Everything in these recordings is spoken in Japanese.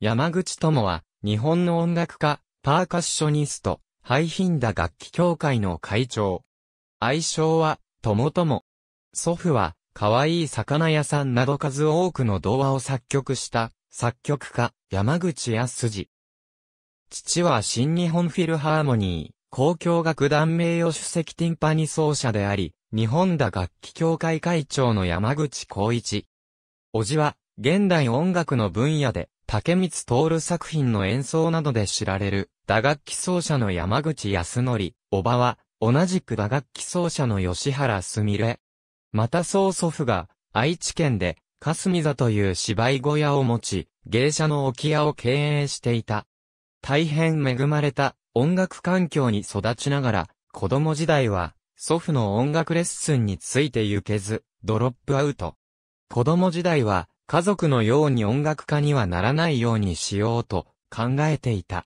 山口友は、日本の音楽家、パーカッショニスト、ハイヒンダ楽器協会の会長。愛称は、ともとも。祖父は、可愛い魚屋さんなど数多くの童話を作曲した、作曲家、山口康二。父は新日本フィルハーモニー、交響楽団名誉主席ティンパニ奏者であり、日本打楽器協会会長の山口光一。叔父は、現代音楽の分野で、竹光徹作品の演奏などで知られる、打楽器奏者の山口康則、おばは、同じく打楽器奏者の吉原すみれ。また曽祖父が、愛知県で、霞座という芝居小屋を持ち、芸者の置屋を経営していた。大変恵まれた音楽環境に育ちながら、子供時代は、祖父の音楽レッスンについて行けず、ドロップアウト。子供時代は、家族のように音楽家にはならないようにしようと考えていた。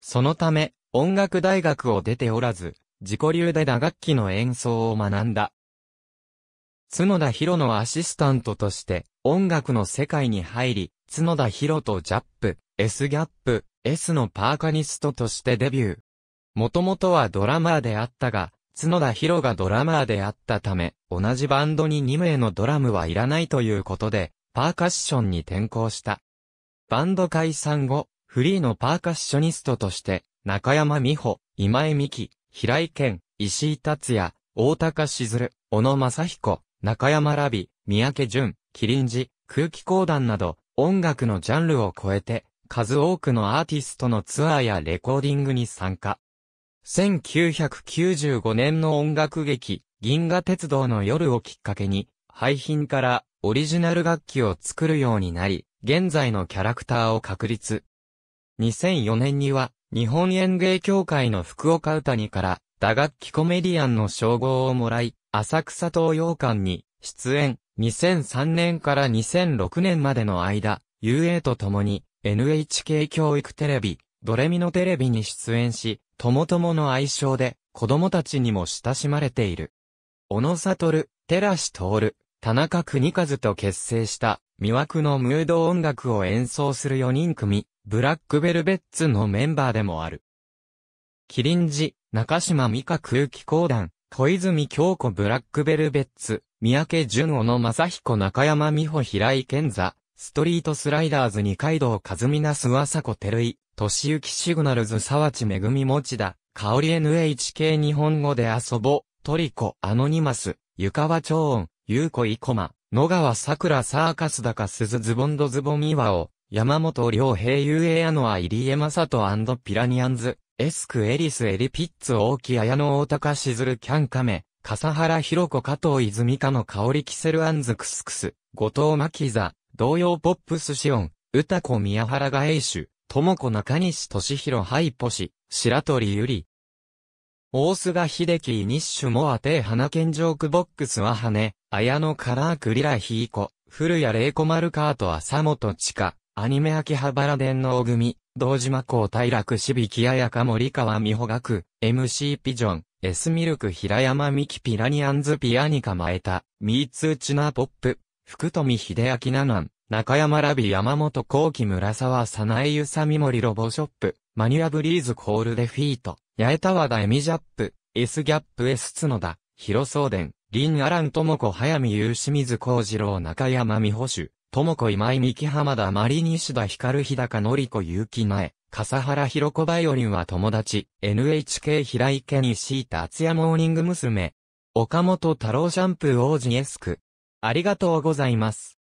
そのため、音楽大学を出ておらず、自己流で打楽器の演奏を学んだ。角田博のアシスタントとして音楽の世界に入り、角田博とジャップ、S ギャップ、S のパーカニストとしてデビュー。もともとはドラマーであったが、角田博がドラマーであったため、同じバンドに2名のドラムはいらないということで、パーカッションに転向した。バンド解散後、フリーのパーカッショニストとして、中山美穂、今江美樹、平井健、石井達也、大高しずる、小野正彦、中山ラビ、三宅淳、キリンジ、空気講談など、音楽のジャンルを超えて、数多くのアーティストのツアーやレコーディングに参加。1995年の音楽劇、銀河鉄道の夜をきっかけに、廃品からオリジナル楽器を作るようになり、現在のキャラクターを確立。2004年には、日本演芸協会の福岡歌にから、打楽器コメディアンの称号をもらい、浅草東洋館に出演。2003年から2006年までの間、UA と共に NHK 教育テレビ、ドレミのテレビに出演し、ともともの愛称で子供たちにも親しまれている。小野悟、寺志徹、田中邦和と結成した魅惑のムード音楽を演奏する4人組、ブラックベルベッツのメンバーでもある。キリンジ、中島美香空気講談、小泉京子ブラックベルベッツ、三宅淳小野正彦中山美穂平井健座、ストリートスライダーズ二階堂和美那須朝子照井、年行シグナルズ沢地恵み持田、香り NHK 日本語で遊ぼう、トリコアノニマス、湯川超音、ゆうこいこま、野川さくらサーカスだかすずズボンドズボミワオ、山本良平ゆうえ遊泳アノア入江正人ピラニアンズ、エスクエリスエリピッツ大木綾野大高しずるキャンカメ、笠原ひろこ加藤泉香の香りキセルアンズクスクス、後藤巻座、童謡ポップスシオン、歌子宮原が英主、智子中西俊弘ハイポシ、白鳥ゆり、大須賀秀樹ニッシュモアテ花剣ジョークボックスは羽、綾野カラークリラヒーコ、古谷玲子マルカート浅本地下、アニメ秋葉原伝能組、道島港大楽しびきややか森川美穂学、MC ピジョン、エスミルク平山美希ピラニアンズピアニカマエタ、ミーツーチナーポップ、福富秀明ナナン、中山ラビ山本幸喜村沢早苗ゆさみ森ロボショップ、マニュアブリーズコールデフィート。八重田和田エミジャップ、S ギャップ S 角田、広総伝、林アラン智子早見優清水幸次郎中山美保守、智子今井美紀浜田マリ西田光日高のり子結城前、笠原弘子バイオリンは友達、NHK 平井家に敷いた厚屋モーニング娘。岡本太郎シャンプー王子エスク。ありがとうございます。